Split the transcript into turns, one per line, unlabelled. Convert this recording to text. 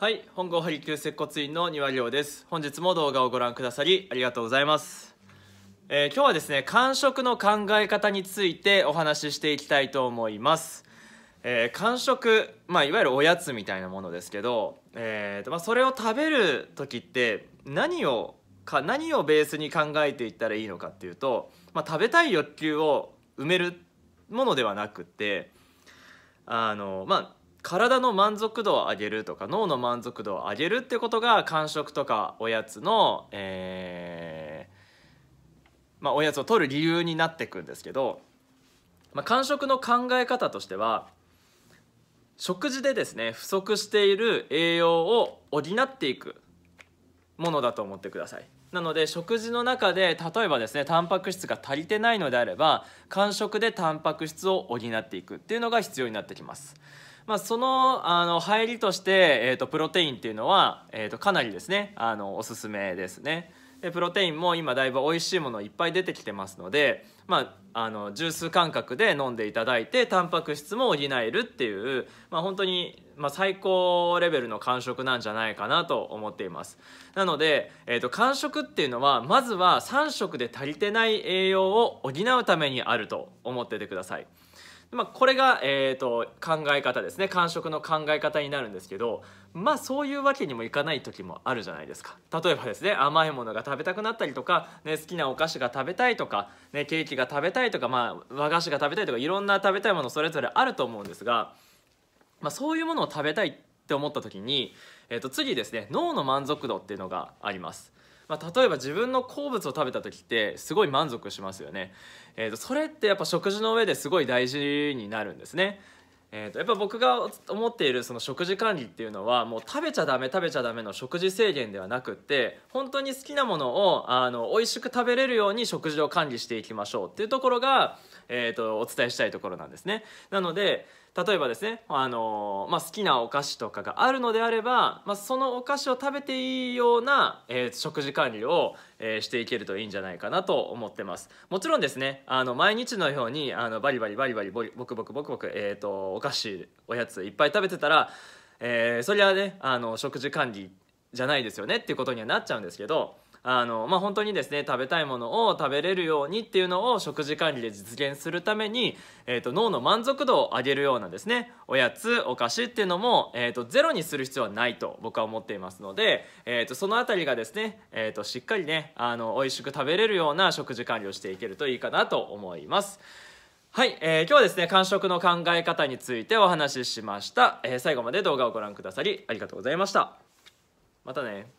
はい本郷ハリキュー接骨院の庭亮です本日も動画をご覧くださりありがとうございますえー、今日はですね間食の考え方についてお話ししていきたいと思いますえー、間食、まあ、いわゆるおやつみたいなものですけど、えーとまあ、それを食べる時って何をか何をベースに考えていったらいいのかっていうと、まあ、食べたい欲求を埋めるものではなくてあの、まあ、体の満足度を上げるとか脳の満足度を上げるってことが間食とかおやつの、えー、まあ、おやつを取る理由になってくんですけど、まあ、間食の考え方としては食事でですね不足している栄養を補っていくものだと思ってください。なので食事の中で例えばですねタンパク質が足りてないのであれば間食でタンパク質を補っていくっていうのが必要になってきますまあ、そのあの入りとして、えーと、プロテインっていうのは、えーと、かなりですねあのおすすめですねでプロテインも今だいぶ美味しいものいっぱい出てきてますので、まあ、あのジュース感覚で飲んでいただいてタンパク質も補えるっていう、まあ、本当に、まあ、最高レベルの感触なんじゃないかなと思っていますなので、えーと、と感触っていうのはまずは3食で足りてない栄養を補うためにあると思っててくださいまあ、これが、えーと、考え方ですね感触の考え方になるんですけどまあそういうわけにもいかない時もあるじゃないですか例えばですね甘いものが食べたくなったりとか、ね、好きなお菓子が食べたいとか、ね、ケーキが食べたいとか、まあ、和菓子が食べたいとかいろんな食べたいものそれぞれあると思うんですが、まあ、そういうものを食べたいって思った時に、えー、と次ですね脳の満足度っていうのがあります。まあ、例えば自分の好物を食べた時ってすごい満足しますよね、えー、とそれってやっぱ食事の上ですごい大事になるんですねえーと、やっぱ僕が思っているその食事管理っていうのはもう食べちゃダメ食べちゃダメの食事制限ではなくって本当に好きなものをあの美味しく食べれるように食事を管理していきましょうっていうところが、えーとお伝えしたいところなんですねなので例えばですね、あのまあ、好きなお菓子とかがあるのであれば、まあ、そのお菓子を食べていいような、えー、食事管理を、えー、していけるといいんじゃないかなと思ってますもちろんですねあの毎日のようにあのバリバリバリバリボリボクボクボクボク、えーと、とお菓子おやついっぱい食べてたら、えー、そりゃねあの食事管理じゃないですよねっていうことにはなっちゃうんですけどあの、まあ、本当にですね食べたいものを食べれるようにっていうのを食事管理で実現するために、えーと、脳の満足度を上げるようなですねおやつお菓子っていうのも、えーと、ゼロにする必要はないと僕は思っていますので、えーと、その辺りがですね、えー、としっかりねあの美味しく食べれるような食事管理をしていけるといいかなと思います。はい、えー、今日はですね間食の考え方についてお話ししました、えー、最後まで動画をご覧くださりありがとうございましたまたね